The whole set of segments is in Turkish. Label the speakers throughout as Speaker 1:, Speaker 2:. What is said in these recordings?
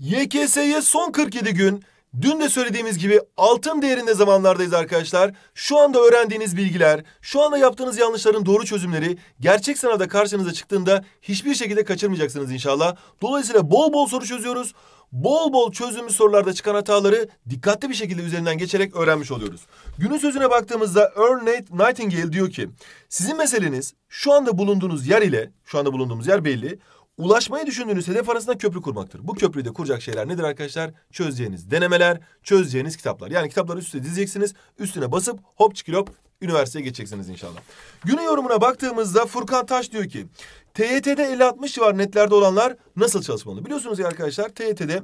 Speaker 1: YKS'ye son 47 gün Dün de söylediğimiz gibi altın değerinde zamanlardayız arkadaşlar. Şu anda öğrendiğiniz bilgiler, şu anda yaptığınız yanlışların doğru çözümleri gerçek sınavda karşınıza çıktığında hiçbir şekilde kaçırmayacaksınız inşallah. Dolayısıyla bol bol soru çözüyoruz. Bol bol çözümlü sorularda çıkan hataları dikkatli bir şekilde üzerinden geçerek öğrenmiş oluyoruz. Günün sözüne baktığımızda Ernest Nightingale diyor ki sizin meseleniz şu anda bulunduğunuz yer ile şu anda bulunduğumuz yer belli Ulaşmayı düşündüğünüz hedef arasında köprü kurmaktır. Bu köprüyü de kuracak şeyler nedir arkadaşlar? Çözeceğiniz denemeler, çözeceğiniz kitaplar. Yani kitapları üstüne dizeceksiniz. Üstüne basıp hop çikilop üniversiteye geçeceksiniz inşallah. Günün yorumuna baktığımızda Furkan Taş diyor ki TYT'de 50-60 var netlerde olanlar nasıl çalışmalı? Biliyorsunuz ya arkadaşlar TYT'de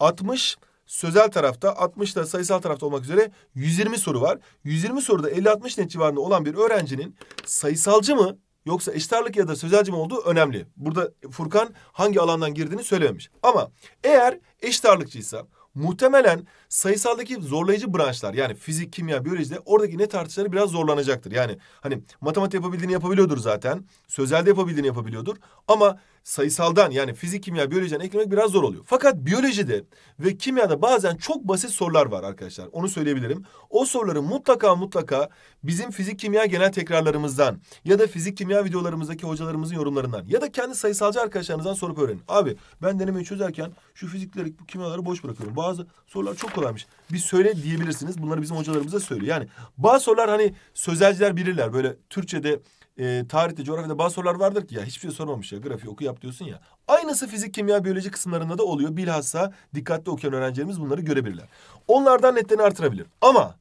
Speaker 1: 60 sözel tarafta 60 da sayısal tarafta olmak üzere 120 soru var. 120 soruda 50-60 net civarında olan bir öğrencinin sayısalcı mı yoksa eşitarlık ya da sözelcim olduğu önemli. Burada Furkan hangi alandan girdiğini söylememiş. Ama eğer eşitarlıkçıysa muhtemelen sayısaldaki zorlayıcı branşlar yani fizik, kimya, biyoloji de oradaki net artışları biraz zorlanacaktır. Yani hani matematik yapabildiğini yapabiliyordur zaten. Sözelde yapabildiğini yapabiliyordur. Ama sayısaldan yani fizik, kimya, biyolojiden eklemek biraz zor oluyor. Fakat biyolojide ve kimyada bazen çok basit sorular var arkadaşlar. Onu söyleyebilirim. O soruları mutlaka mutlaka bizim fizik, kimya genel tekrarlarımızdan ya da fizik, kimya videolarımızdaki hocalarımızın yorumlarından ya da kendi sayısalcı arkadaşlarınızdan sorup öğrenin. Abi ben denemeyi çözerken şu fizikleri, kimyaları boş bırakıyorum. Bazı sorular çok kolaymış. Bir söyle diyebilirsiniz. Bunları bizim hocalarımıza söylüyor. Yani bazı sorular hani sözelciler bilirler. Böyle Türkçe'de e, tarihte, coğrafyada bazı sorular vardır ki ya hiçbir şey sormamış ya grafiği oku yap diyorsun ya. Aynısı fizik, kimya, biyoloji kısımlarında da oluyor. Bilhassa dikkatli okuyan öğrencilerimiz bunları görebilirler. Onlardan netlerini artırabilir. Ama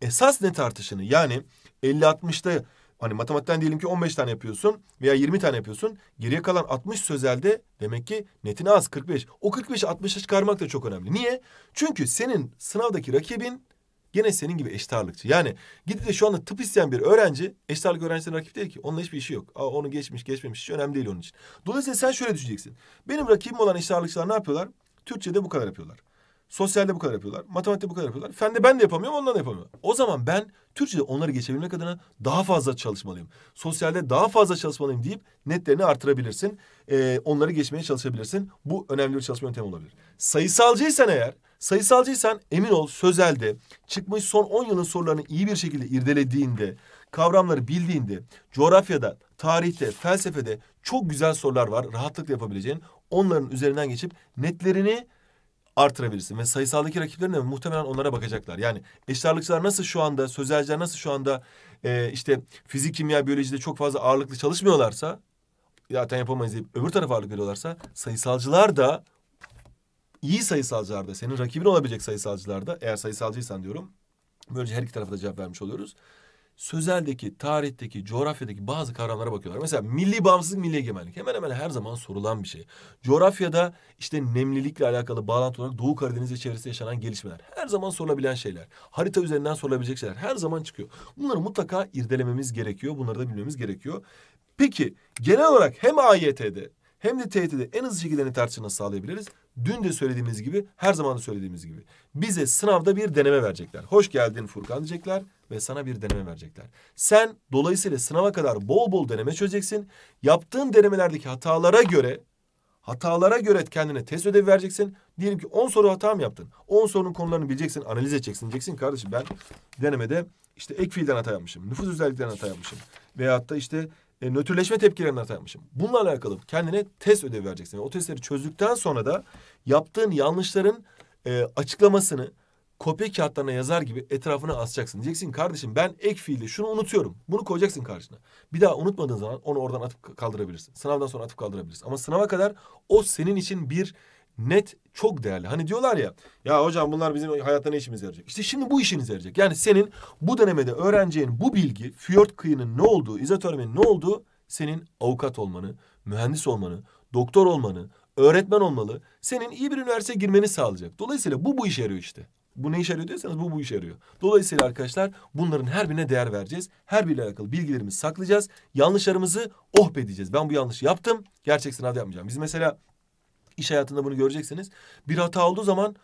Speaker 1: esas net artışını yani 50-60'da hani matematikten diyelim ki 15 tane yapıyorsun veya 20 tane yapıyorsun. Geriye kalan 60 sözelde demek ki netine az 45. O 45'i 60'a çıkarmak da çok önemli. Niye? Çünkü senin sınavdaki rakibin Yine senin gibi eşit Yani gidip de şu anda tıp isteyen bir öğrenci eşit ağırlık öğrencisinin rakip değil ki. Onunla hiçbir işi yok. Aa, onu geçmiş geçmemiş hiç önemli değil onun için. Dolayısıyla sen şöyle düşüneceksin. Benim rakibim olan eşit ne yapıyorlar? Türkçe'de bu kadar yapıyorlar. Sosyalde bu kadar yapıyorlar. Matematikte bu kadar yapıyorlar. Fende ben de yapamıyorum, ondan da yapamıyorum. O zaman ben Türkçe'de onları geçebilmek adına daha fazla çalışmalıyım. Sosyalde daha fazla çalışmalıyım deyip netlerini artırabilirsin. Ee, onları geçmeye çalışabilirsin. Bu önemli bir çalışma yöntemi olabilir. Sayısalcıysan eğer Sayısalcıysan emin ol sözelde çıkmış son 10 yılın sorularını iyi bir şekilde irdelediğinde, kavramları bildiğinde, coğrafyada, tarihte, felsefede çok güzel sorular var. Rahatlıkla yapabileceğin onların üzerinden geçip netlerini artırabilirsin. Ve sayısaldaki rakiplerin de muhtemelen onlara bakacaklar. Yani eşitarlıkçılar nasıl şu anda, sözelciler nasıl şu anda e, işte fizik, kimya, biyolojide çok fazla ağırlıklı çalışmıyorlarsa zaten yapamayız deyip öbür tarafa ağırlık veriyorlarsa sayısalcılar da iyi sayısalcılarda, senin rakibin olabilecek sayısalcılarda eğer sayısalcıysan diyorum. Böylece her iki tarafa da cevap vermiş oluyoruz. Sözeldeki, tarihteki, coğrafyadaki bazı kavramlara bakıyorlar. Mesela milli bağımsızlık, milli egemenlik hemen hemen her zaman sorulan bir şey. Coğrafyada işte nemlilikle alakalı bağlantı olarak Doğu Karadeniz ve çevresinde yaşanan gelişmeler. Her zaman sorulabilen şeyler. Harita üzerinden sorulabilecek şeyler her zaman çıkıyor. Bunları mutlaka irdelememiz gerekiyor. Bunları da bilmemiz gerekiyor. Peki genel olarak hem AYT'de hem de TYT'de en hızlı şekilde net artışı sağlayabiliriz? Dün de söylediğimiz gibi, her zaman da söylediğimiz gibi. Bize sınavda bir deneme verecekler. Hoş geldin Furkan diyecekler ve sana bir deneme verecekler. Sen dolayısıyla sınava kadar bol bol deneme çözeceksin. Yaptığın denemelerdeki hatalara göre Hatalara göre kendine test ödevi vereceksin. Diyelim ki 10 soru hata mı yaptın? 10 sorunun konularını bileceksin, analiz edeceksin. Diyeceksin kardeşim ben denemede işte ek fiilden hata yapmışım. Nüfus özelliklerinden hata yapmışım. Veyahut da işte e, nötrleşme tepkilerinden saymışım. Bununla alakalı kendine test ödevi vereceksin. Yani o testleri çözdükten sonra da yaptığın yanlışların e, açıklamasını kopya kağıtlarına yazar gibi etrafına asacaksın. Diyeceksin kardeşim ben ek fiili şunu unutuyorum. Bunu koyacaksın karşına. Bir daha unutmadığın zaman onu oradan atıp kaldırabilirsin. Sınavdan sonra atıp kaldırabilirsin. Ama sınava kadar o senin için bir net çok değerli. Hani diyorlar ya ya hocam bunlar bizim hayatta ne işimize yarayacak? İşte şimdi bu işinize yarayacak. Yani senin bu dönemede öğreneceğin bu bilgi Fjord kıyının ne olduğu, izotermin ne olduğu senin avukat olmanı, mühendis olmanı, doktor olmanı, öğretmen olmalı. Senin iyi bir üniversiteye girmeni sağlayacak. Dolayısıyla bu bu işe yarıyor işte. Bu ne işe yarıyor diyorsanız bu bu işe yarıyor. Dolayısıyla arkadaşlar bunların her birine değer vereceğiz. Her biriyle alakalı bilgilerimizi saklayacağız. Yanlışlarımızı oh be diyeceğiz. Ben bu yanlışı yaptım. Gerçek sınavda yapmayacağım. Biz mesela iş hayatında bunu göreceksiniz. Bir hata olduğu zaman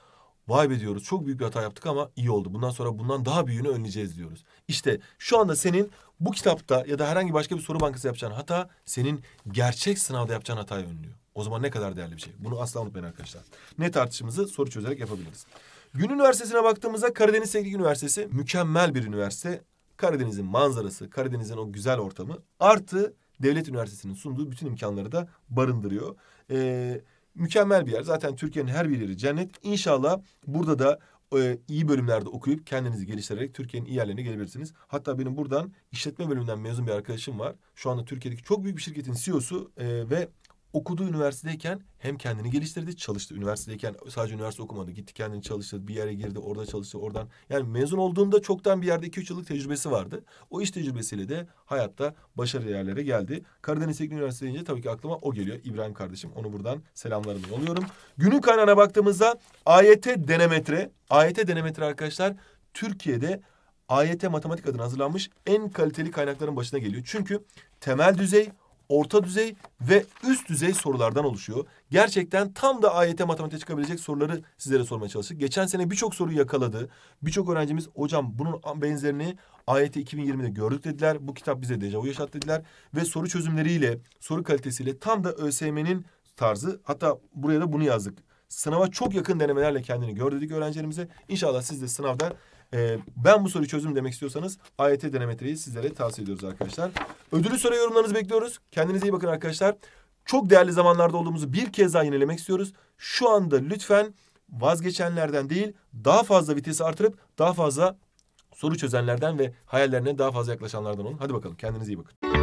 Speaker 1: vay be diyoruz çok büyük bir hata yaptık ama iyi oldu. Bundan sonra bundan daha büyüğünü önleyeceğiz diyoruz. İşte şu anda senin bu kitapta ya da herhangi başka bir soru bankası yapacağın hata senin gerçek sınavda yapacağın hatayı önlüyor. O zaman ne kadar değerli bir şey. Bunu asla unutmayın arkadaşlar. Ne tartışımızı soru çözerek yapabiliriz. Gün Üniversitesi'ne baktığımızda Karadeniz Teknik Üniversitesi mükemmel bir üniversite. Karadeniz'in manzarası, Karadeniz'in o güzel ortamı artı devlet üniversitesinin sunduğu bütün imkanları da barındırıyor. Ee, Mükemmel bir yer. Zaten Türkiye'nin her bir yeri cennet. İnşallah burada da e, iyi bölümlerde okuyup kendinizi geliştirerek Türkiye'nin iyi yerlerine gelebilirsiniz. Hatta benim buradan işletme bölümünden mezun bir arkadaşım var. Şu anda Türkiye'deki çok büyük bir şirketin CEO'su e, ve okuduğu üniversitedeyken hem kendini geliştirdi, çalıştı üniversitedeyken sadece üniversite okumadı. Gitti kendini çalıştı, bir yere girdi, orada çalıştı, oradan. Yani mezun olduğunda çoktan bir yerde iki üç yıllık tecrübesi vardı. O iş tecrübesiyle de hayatta başarılı yerlere geldi. Karadeniz Teknik Üniversitesi deyince tabii ki aklıma o geliyor. İbrahim kardeşim onu buradan selamlarımı yolluyorum. Günün kaynağına baktığımızda AYT denemetre. AYT denemetre arkadaşlar Türkiye'de AYT matematik adına hazırlanmış en kaliteli kaynakların başına geliyor. Çünkü temel düzey, orta düzey ve üst düzey sorulardan oluşuyor. Gerçekten tam da AYT matematiğe çıkabilecek soruları sizlere sormaya çalıştık. Geçen sene birçok soru yakaladı. Birçok öğrencimiz hocam bunun benzerini AYT 2020'de gördük dediler. Bu kitap bize dejavu yaşat dediler. Ve soru çözümleriyle, soru kalitesiyle tam da ÖSYM'nin tarzı. Hatta buraya da bunu yazdık. Sınava çok yakın denemelerle kendini gördük öğrencilerimize. İnşallah siz de sınavda ee, ben bu soruyu çözdüm demek istiyorsanız AYT denemetreyi sizlere tavsiye ediyoruz arkadaşlar. Ödülü soru yorumlarınızı bekliyoruz. Kendinize iyi bakın arkadaşlar. Çok değerli zamanlarda olduğumuzu bir kez daha yinelemek istiyoruz. Şu anda lütfen vazgeçenlerden değil daha fazla vitesi artırıp daha fazla soru çözenlerden ve hayallerine daha fazla yaklaşanlardan olun. Hadi bakalım kendinize iyi bakın.